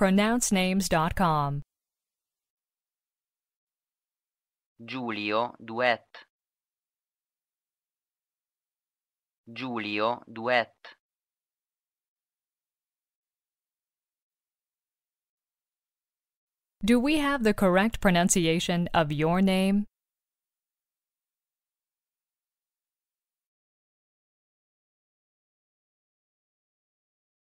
pronouncenames.com. Giulio Duet. Giulio Duet. Do we have the correct pronunciation of your name?